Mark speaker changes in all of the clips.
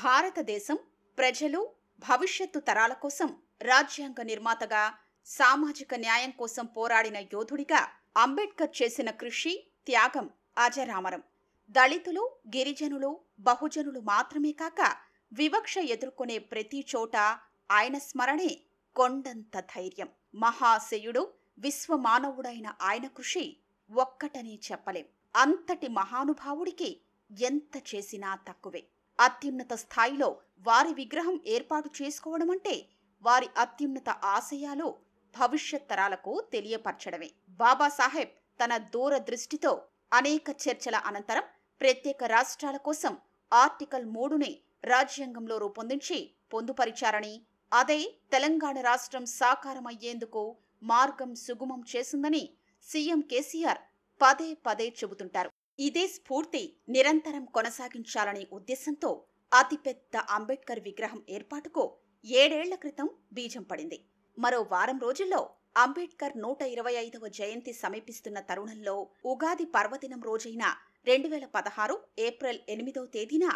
Speaker 1: భారతదేశం ప్రజలు భవిష్యత్తు తరాల కోసం రాజ్యాంగ నిర్మాతగా సామాజిక న్యాయం కోసం పోరాడిన యోధుడిగా అంబేద్కర్ చేసిన కృషి త్యాగం అజరామరం దళితులు గిరిజనులు బహుజనులు మాత్రమే కాక వివక్ష ఎదుర్కొనే ప్రతి చోట ఆయన స్మరణే కొండంత ధైర్యం మహాశయుడు విశ్వమానవుడైన ఆయన కృషి ఒక్కటని చెప్పలేం అంతటి మహానుభావుడికి ఎంత చేసినా తక్కువే అత్యున్నత స్థాయిలో వారి విగ్రహం ఏర్పాటు చేసుకోవడం అంటే వారి అత్యున్నత ఆశయాలు భవిష్యత్ తరాలకు తెలియపరచడమే బాబాసాహెబ్ తన దూరదృష్టితో అనేక చర్చల అనంతరం ప్రత్యేక రాష్ట్రాల కోసం ఆర్టికల్ మూడుని రాజ్యాంగంలో రూపొందించి పొందుపరిచారని అదే తెలంగాణ రాష్ట్రం సాకారమయ్యేందుకు మార్గం సుగమం చేసిందని సీఎం కేసీఆర్ పదే పదే చెబుతుంటారు ఇదే స్ఫూర్తి నిరంతరం కొనసాగించాలనే ఉద్దేశంతో అతిపెద్ద అంబేద్కర్ విగ్రహం ఏర్పాటుకు ఏడేళ్ల క్రితం బీజం పడింది మరో వారం రోజుల్లో అంబేద్కర్ నూట ఇరవై ఐదవ జయంతి సమీపిస్తున్న తరుణంలో ఉగాది పర్వదినం రోజైన రెండు వేల పదహారు ఏప్రిల్ ఎనిమిదవ తేదీన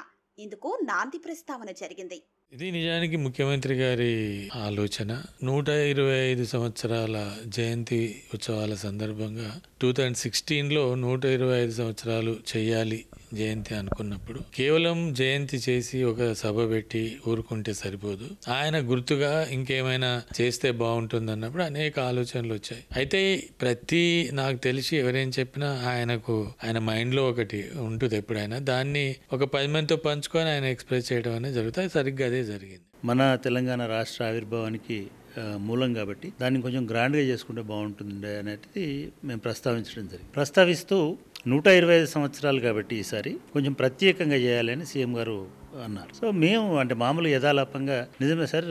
Speaker 1: ఇందుకు నాంది ప్రస్తావన జరిగింది
Speaker 2: ఇది నిజానికి ముఖ్యమంత్రి గారి ఆలోచన నూట ఇరవై ఐదు సంవత్సరాల జయంతి ఉత్సవాల సందర్భంగా టూ థౌజండ్ సిక్స్టీన్లో నూట ఇరవై ఐదు సంవత్సరాలు చేయాలి జయంతి అనుకున్నప్పుడు కేవలం జయంతి చేసి ఒక సభ పెట్టి ఊరుకుంటే సరిపోదు ఆయన గుర్తుగా ఇంకేమైనా చేస్తే బాగుంటుంది అన్నప్పుడు అనేక ఆలోచనలు వచ్చాయి అయితే ప్రతి నాకు తెలిసి ఎవరేం చెప్పినా ఆయనకు ఆయన మైండ్లో ఒకటి ఉంటుంది ఎప్పుడైనా దాన్ని ఒక పది మందితో పంచుకొని ఆయన ఎక్స్ప్రెస్ చేయడం అనేది జరుగుతుంది సరిగ్గా అదే జరిగింది మన తెలంగాణ రాష్ట్ర ఆవిర్భావానికి
Speaker 3: మూలం కాబట్టి దాన్ని కొంచెం గ్రాండ్గా చేసుకుంటే బాగుంటుంది అనేది మేము ప్రస్తావించడం జరిగింది ప్రస్తావిస్తూ నూట ఇరవై ఐదు సంవత్సరాలు కాబట్టి ఈసారి కొంచెం ప్రత్యేకంగా చేయాలని సీఎం గారు అన్నారు సో మేము అంటే మామూలు యథాలాపంగా నిజమే సార్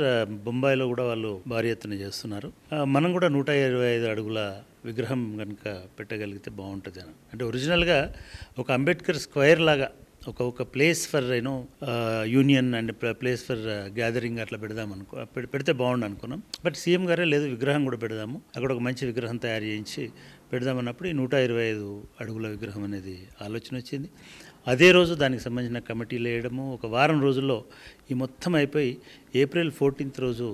Speaker 3: బొంబాయిలో కూడా వాళ్ళు భారీ ఎత్తున చేస్తున్నారు మనం కూడా నూట ఇరవై ఐదు అడుగుల విగ్రహం కనుక పెట్టగలిగితే బాగుంటుంది అని అంటే ఒరిజినల్గా ఒక అంబేద్కర్ స్క్వేర్ లాగా ఒక ఒక place for you know union and place for gathering అట్లా పెడదాం అనుకో పెడితే బాగుండు అనుకున్నాం బట్ సీఎం గారే లేదు విగ్రహం కూడా పెడదాము అక్కడ ఒక మంచి విగ్రహం తయారు చేయించి పెడదామన్నప్పుడు ఈ నూట ఇరవై ఐదు అడుగుల విగ్రహం అనేది ఆలోచన వచ్చింది అదే రోజు దానికి సంబంధించిన కమిటీలు వేయడము ఒక వారం రోజుల్లో ఈ మొత్తం అయిపోయి ఏప్రిల్ ఫోర్టీన్త్ రోజు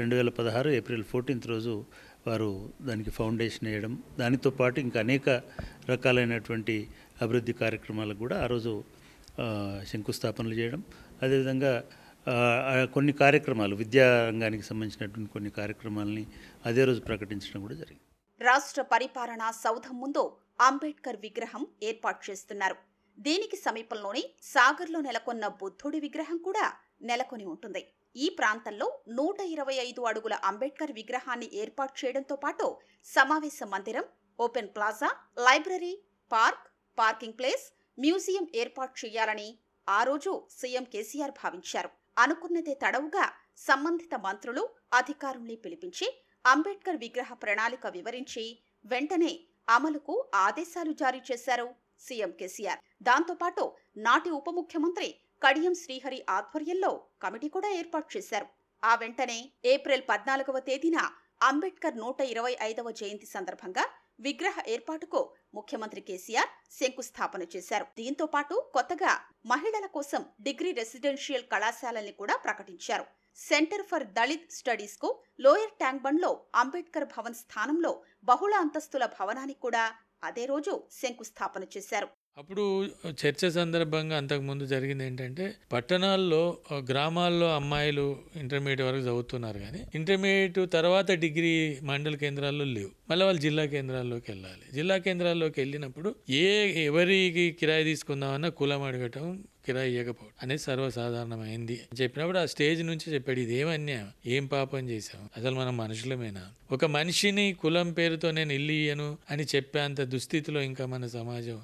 Speaker 3: రెండు వేల పదహారు ఏప్రిల్ ఫోర్టీన్త్ రోజు వారు దానికి ఫౌండేషన్ వేయడం దానితో పాటు ఇంకా అనేక రకాలైనటువంటి అభివృద్ధి కార్యక్రమాలకు కూడా ఆ రోజు శంకుస్థాపనలు చేయడం అదేవిధంగా కొన్ని కార్యక్రమాలు విద్యా రంగానికి సంబంధించినటువంటి కొన్ని కార్యక్రమాలని అదే రోజు ప్రకటించడం కూడా జరిగింది
Speaker 1: రాష్ట్ర పరిపాలనా సౌధం ముందు అంబేద్కర్ విగ్రహం ఏర్పాటు చేస్తున్నారు దీనికి సమీపంలోనే సాగర్లో నెలకొన్న బుద్ధుడి విగ్రహం కూడా నెలకొని ఉంటుంది ఈ ప్రాంతంలో నూట ఇరవై ఐదు అడుగుల అంబేద్కర్ విగ్రహాన్ని ఏర్పాటు చేయడంతో పాటు సమావేశ మందిరం open plaza library park parking place museum ఏర్పాటు చేయాలని ఆ రోజు సీఎం కేసీఆర్ భావించారు అనుకున్నదే తడవుగా సంబంధిత మంత్రులు అధికారుల్ని పిలిపించి అంబేద్కర్ విగ్రహ ప్రణాళిక వివరించి వెంటనే అమలుకు ఆదేశాలు జారీ చేశారు సీఎం కేసీఆర్ దాంతోపాటు నాటి ఉప ముఖ్యమంత్రి కడియం శ్రీహరి ఆధ్వర్యంలో కమిటీ కూడా ఏర్పాటు చేశారు ఆ వెంటనే ఏప్రిల్ పద్నాలుగవ తేదీన అంబేద్కర్ నూట ఇరవై ఐదవ జయంతి సందర్భంగా విగ్రహ ఏర్పాటుకు ముఖ్యమంత్రి కేసీఆర్ శంకుస్థాపన చేశారు దీంతో పాటు కొత్తగా మహిళల కోసం డిగ్రీ రెసిడెన్షియల్ కళాశాలని కూడా ప్రకటించారు సెంటర్ ఫర్ దళిత్ స్టడీస్ కు లోయర్ ట్యాంక్ బండ్ లో అంబేద్కర్ భవన్ స్థానంలో బహుళ అంతస్తుల భవనానికి కూడా అదే రోజు శంకుస్థాపన చేశారు అప్పుడు
Speaker 2: చర్చ సందర్భంగా అంతకుముందు జరిగింది ఏంటంటే పట్టణాల్లో గ్రామాల్లో అమ్మాయిలు ఇంటర్మీడియట్ వరకు చదువుతున్నారు కానీ ఇంటర్మీడియట్ తర్వాత డిగ్రీ మండల కేంద్రాల్లో లేవు మళ్ళీ వాళ్ళు జిల్లా కేంద్రాల్లోకి వెళ్ళాలి జిల్లా కేంద్రాల్లోకి వెళ్ళినప్పుడు ఏ ఎవరికి కిరాయి తీసుకుందామన్నా కులం అడగటం కిరాయి ఇవ్వకపోవడం అనేది సర్వసాధారణమైంది అని చెప్పినప్పుడు ఆ స్టేజ్ నుంచి చెప్పాడు ఇది ఏం ఏం పాపం చేసాం అసలు మనం మనుషులమేనా ఒక మనిషిని కులం పేరుతో నేను ఇల్లు ఇయ్యను అని చెప్పేంత దుస్థితిలో ఇంకా మన సమాజం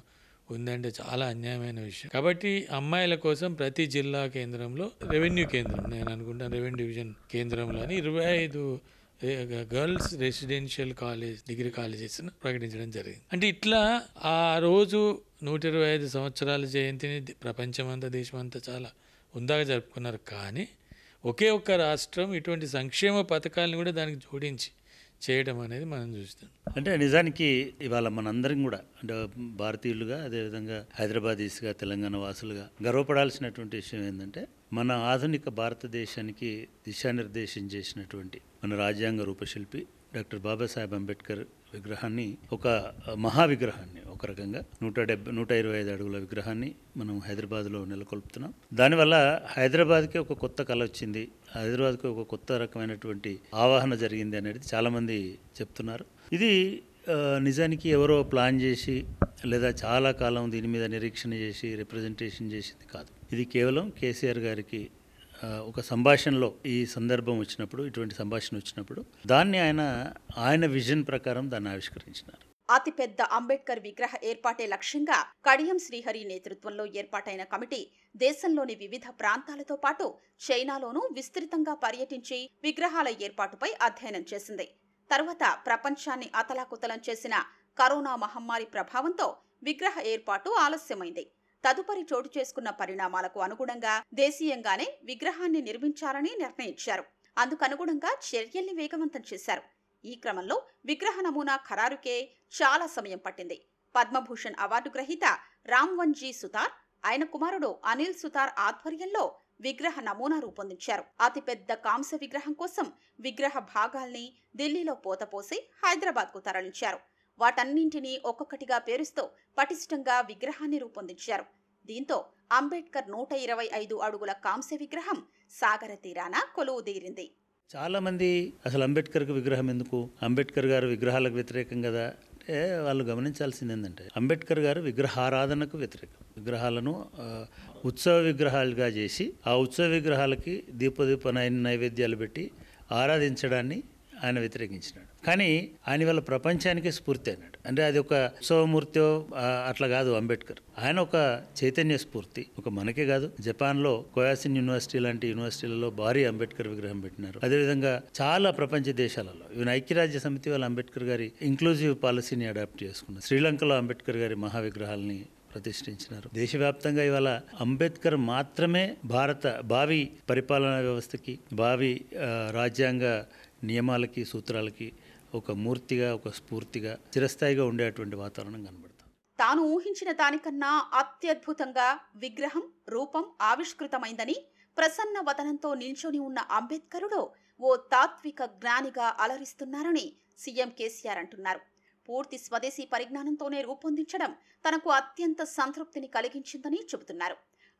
Speaker 2: ఉందంటే చాలా అన్యాయమైన విషయం కాబట్టి అమ్మాయిల కోసం ప్రతి జిల్లా కేంద్రంలో రెవెన్యూ కేంద్రం నేను అనుకుంటాను రెవెన్యూ డివిజన్ కేంద్రంలోని ఇరవై ఐదు girls residential college degree colleges ప్రకటించడం జరిగింది అంటే ఇట్లా ఆ రోజు నూట ఇరవై ఐదు సంవత్సరాల జయంతిని ప్రపంచమంతా దేశమంతా చాలా ఉందాగా జరుపుకున్నారు కానీ ఒకే ఒక్క రాష్ట్రం ఇటువంటి సంక్షేమ పథకాలను కూడా దానికి జోడించి చేయడం అనేది మనం చూస్తాం
Speaker 3: అంటే నిజానికి ఇవాళ మనందరం కూడా అంటే భారతీయులుగా అదేవిధంగా హైదరాబాదీస్గా తెలంగాణ వాసులుగా గర్వపడాల్సినటువంటి విషయం ఏంటంటే మన ఆధునిక భారతదేశానికి దిశానిర్దేశం చేసినటువంటి మన రాజ్యాంగ రూపశిల్పి డాక్టర్ బాబాసాహెబ్ అంబేద్కర్ విగ్రహాన్ని ఒక మహా విగ్రహాన్ని ఒక రకంగా నూట డెబ్బై నూట ఇరవై ఐదు అడుగుల విగ్రహాన్ని మనం హైదరాబాద్లో నెలకొల్పుతున్నాం దానివల్ల హైదరాబాద్కి ఒక కొత్త కళ వచ్చింది హైదరాబాద్కి ఒక కొత్త రకమైనటువంటి ఆవాహన జరిగింది అనేది చాలామంది చెప్తున్నారు ఇది నిజానికి ఎవరో ప్లాన్ చేసి లేదా చాలా కాలం దీని మీద నిరీక్షణ చేసి రిప్రజెంటేషన్ చేసింది కాదు ఇది కేవలం కేసీఆర్ గారికి ఒక సంభాషణలో ఈ సందర్భం వచ్చినప్పుడు ఇటువంటి సంభాషణ వచ్చినప్పుడు దాన్ని ఆయన ఆయన విజన్ ప్రకారం దాన్ని ఆవిష్కరించినారు
Speaker 1: అతిపెద్ద అంబేద్కర్ విగ్రహ ఏర్పాటే లక్ష్యంగా కడియం శ్రీహరి నేతృత్వంలో ఏర్పాటైన కమిటీ దేశంలోని వివిధ ప్రాంతాలతో పాటు చైనాలోనూ విస్తృతంగా పర్యటించి విగ్రహాల ఏర్పాటుపై అధ్యయనం చేసింది తర్వాత ప్రపంచాన్ని అతలాకుతలం చేసిన కరోనా మహమ్మారి ప్రభావంతో విగ్రహ ఏర్పాటు ఆలస్యమైంది తదుపరి చోటు చేసుకున్న పరిణామాలకు అనుగుణంగా దేశీయంగానే విగ్రహాన్ని నిర్మించాలని నిర్ణయించారు అందుకనుగుణంగా చర్యల్ని వేగవంతం చేశారు ఈ క్రమంలో విగ్రహ నమూనా ఖరారుకే చాలా సమయం పట్టింది పద్మభూషణ్ అవార్డు గ్రహీత రామ్వన్జీ సుతార్ ఆయన కుమారుడు అనిల్ సుతార్ ఆధ్వర్యంలో విగ్రహ నమూనా రూపొందించారు అతిపెద్ద కాంస విగ్రహం కోసం విగ్రహ భాగాల్ని ఢిల్లీలో పోతపోసి హైదరాబాద్కు తరలించారు వాటన్నింటినీ ఒక్కొక్కటిగా పేరుస్తూ పటిష్టంగా విగ్రహాన్ని రూపొందించారు దీంతో అంబేద్కర్ నూట ఇరవై ఐదు అడుగుల కాంస్య విగ్రహం సాగర తీరాన తీరింది
Speaker 3: చాలామంది అసలు అంబేద్కర్కి విగ్రహం ఎందుకు అంబేద్కర్ గారు విగ్రహాలకు వ్యతిరేకం కదా అంటే వాళ్ళు గమనించాల్సింది ఏంటంటే అంబేద్కర్ గారు విగ్రహారాధనకు వ్యతిరేకం విగ్రహాలను ఉత్సవ విగ్రహాలుగా చేసి ఆ ఉత్సవ విగ్రహాలకి దీపదీప నైవేద్యాలు పెట్టి ఆరాధించడాన్ని ఆయన వ్యతిరేకించినాడు కానీ ఆయన వల్ల ప్రపంచానికి స్ఫూర్తి అన్నాడు అంటే అది ఒక ఉత్సవమూర్తి అట్లా కాదు అంబేద్కర్ ఆయన ఒక చైతన్య స్ఫూర్తి ఒక మనకే కాదు జపాన్లో కోయాసిన్ యూనివర్సిటీ లాంటి యూనివర్సిటీలలో భారీ అంబేద్కర్ విగ్రహం పెట్టినారు అదేవిధంగా చాలా ప్రపంచ దేశాలలో ఈవెన్ ఐక్యరాజ్య సమితి వాళ్ళు అంబేద్కర్ గారి ఇంక్లూజివ్ పాలసీని అడాప్ట్ చేసుకున్నారు శ్రీలంకలో అంబేద్కర్ గారి మహా విగ్రహాలని ప్రతిష్ఠించినారు దేశవ్యాప్తంగా ఇవాళ అంబేద్కర్ మాత్రమే భారత భావి పరిపాలనా వ్యవస్థకి భావి రాజ్యాంగ నియమాలకి సూత్రాలకి ఒక మూర్తిగా ఒక స్ఫూర్తిగా చిరస్థాయిగా ఉండేటువంటి వాతావరణం కనబడుతుంది
Speaker 1: తాను ఊహించిన దానికన్నా అత్యద్భుతంగా విగ్రహం రూపం ఆవిష్కృతమైందని ప్రసన్న వదనంతో నిల్చొని ఉన్న అంబేద్కరుడు ఓ తాత్విక జ్ఞానిగా అలరిస్తున్నారని సీఎం కేసీఆర్ అంటున్నారు పూర్తి స్వదేశీ పరిజ్ఞానంతోనే రూపొందించడం తనకు అత్యంత సంతృప్తిని కలిగించిందని చెబుతున్నారు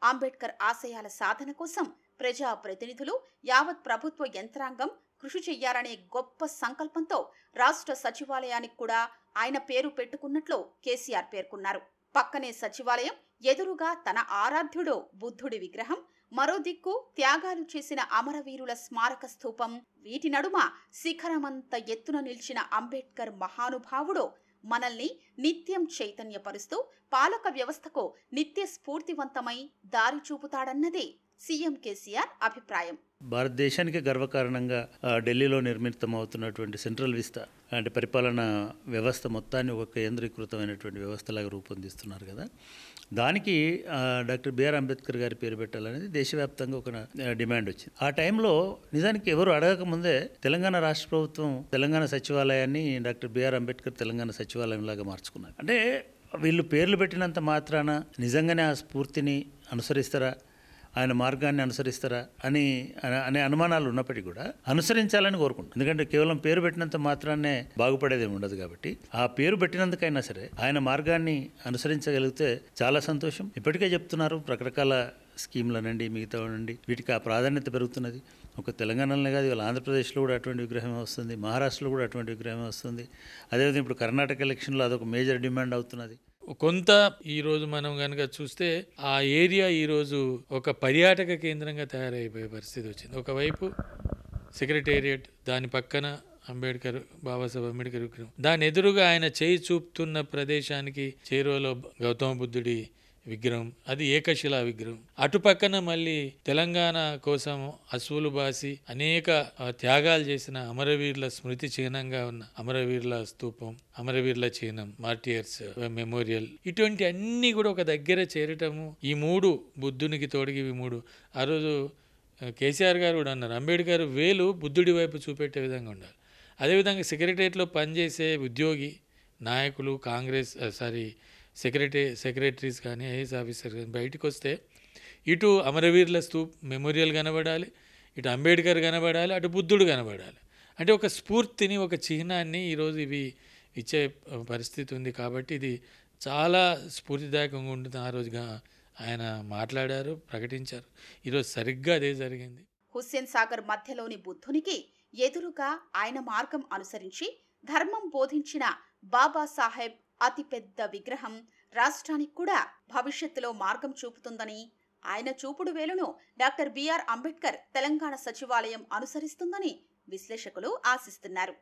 Speaker 1: అంబేద్కర్ ఆశయాల సాధన కోసం ప్రజా ప్రతినిధులు యావత్ ప్రభుత్వ యంత్రాంగం కృషి చెయ్యాలనే గొప్ప సంకల్పంతో రాష్ట్ర సచివాలయానికి కూడా ఆయన పేరు పెట్టుకున్నట్లు కేసీఆర్ పేర్కొన్నారు పక్కనే సచివాలయం ఎదురుగా తన ఆరాధ్యుడు బుద్ధుడి విగ్రహం మరో దిక్కు త్యాగాలు చేసిన అమరవీరుల స్మారక స్థూపం వీటి నడుమ శిఖరమంత ఎత్తున నిలిచిన అంబేద్కర్ మహానుభావుడు మనల్ని నిత్యం చైతన్యపరుస్తూ పాలక వ్యవస్థకు నిత్య స్ఫూర్తివంతమై దారి చూపుతాడన్నదే సీఎం కేసీఆర్ అభిప్రాయం
Speaker 3: భారతదేశానికి గర్వకారణంగా ఢిల్లీలో నిర్మితమవుతున్నటువంటి సెంట్రల్ విస్తా అంటే పరిపాలన వ్యవస్థ మొత్తాన్ని ఒక కేంద్రీకృతమైనటువంటి వ్యవస్థలాగా రూపొందిస్తున్నారు కదా దానికి డాక్టర్ బిఆర్ అంబేద్కర్ గారి పేరు పెట్టాలనేది దేశవ్యాప్తంగా ఒక డిమాండ్ వచ్చింది ఆ టైంలో నిజానికి ఎవరు అడగక ముందే తెలంగాణ రాష్ట్ర ప్రభుత్వం తెలంగాణ సచివాలయాన్ని డాక్టర్ బిఆర్ అంబేద్కర్ తెలంగాణ సచివాలయం లాగా మార్చుకున్నారు అంటే వీళ్ళు పేర్లు పెట్టినంత మాత్రాన నిజంగానే ఆ స్ఫూర్తిని అనుసరిస్తారా ఆయన మార్గాన్ని అనుసరిస్తారా అని అనే అనుమానాలు ఉన్నప్పటికీ కూడా అనుసరించాలని కోరుకుంటాం ఎందుకంటే కేవలం పేరు పెట్టినంత మాత్రాన్నే బాగుపడేది ఉండదు కాబట్టి ఆ పేరు పెట్టినందుకైనా సరే ఆయన మార్గాన్ని అనుసరించగలిగితే చాలా సంతోషం ఇప్పటికే చెప్తున్నారు రకరకాల స్కీమ్లనండి మిగతా నుండి వీటికి ఆ ప్రాధాన్యత పెరుగుతున్నది ఒక తెలంగాణలోనే కాదు ఇవాళ ఆంధ్రప్రదేశ్లో కూడా అటువంటి విగ్రహమే వస్తుంది మహారాష్ట్రలో కూడా అటువంటి విగ్రహమే వస్తుంది అదేవిధంగా ఇప్పుడు కర్ణాటక ఎలక్షన్లో అదొక మేజర్ డిమాండ్
Speaker 2: అవుతున్నది కొంత ఈరోజు మనం కనుక చూస్తే ఆ ఏరియా ఈరోజు ఒక పర్యాటక కేంద్రంగా తయారైపోయే పరిస్థితి వచ్చింది ఒకవైపు సెక్రటేరియట్ దాని పక్కన అంబేద్కర్ బాబాసాహెబ్ అంబేద్కర్ విగ్రహం దాని ఎదురుగా ఆయన చేయి చూపుతున్న ప్రదేశానికి చేరువలో గౌతమ బుద్ధుడి విగ్రహం అది ఏకశిలా విగ్రహం అటుపక్కన మళ్ళీ తెలంగాణ కోసం అసువులు బాసి అనేక త్యాగాలు చేసిన అమరవీరుల స్మృతి చిహ్నంగా ఉన్న అమరవీరుల స్తూపం అమరవీరుల చిహ్నం మార్టియర్స్ మెమోరియల్ ఇటువంటి అన్నీ కూడా ఒక దగ్గర చేరటము ఈ మూడు బుద్ధునికి తోడిగి ఇవి మూడు ఆ రోజు కేసీఆర్ గారు కూడా అన్నారు అంబేద్కర్ వేలు బుద్ధుడి వైపు చూపెట్టే విధంగా ఉండాలి అదేవిధంగా సెక్రటరియట్లో పనిచేసే ఉద్యోగి నాయకులు కాంగ్రెస్ సారీ సెక్రటరీ సెక్రటరీస్ కానీ ఐఏఎస్ ఆఫీసర్ కానీ బయటకు వస్తే ఇటు అమరవీరుల స్తూప్ మెమోరియల్ కనబడాలి ఇటు అంబేద్కర్ కనబడాలి అటు బుద్ధుడు కనబడాలి అంటే ఒక స్ఫూర్తిని ఒక చిహ్నాన్ని ఈరోజు ఇవి ఇచ్చే పరిస్థితి ఉంది కాబట్టి ఇది చాలా స్ఫూర్తిదాయకంగా ఉంటుంది ఆ రోజుగా ఆయన మాట్లాడారు ప్రకటించారు ఈరోజు సరిగ్గా అదే జరిగింది
Speaker 1: హుస్సేన్ సాగర్ మధ్యలోని బుద్ధునికి ఎదురుగా ఆయన మార్గం అనుసరించి ధర్మం బోధించిన బాబా సాహెబ్ అతిపెద్ద విగ్రహం రాష్ట్రానికి కూడా భవిష్యత్తులో మార్గం చూపుతుందని ఆయన చూపుడు వేలును డాక్టర్ బిఆర్ అంబేద్కర్ తెలంగాణ సచివాలయం అనుసరిస్తుందని విశ్లేషకులు ఆశిస్తున్నారు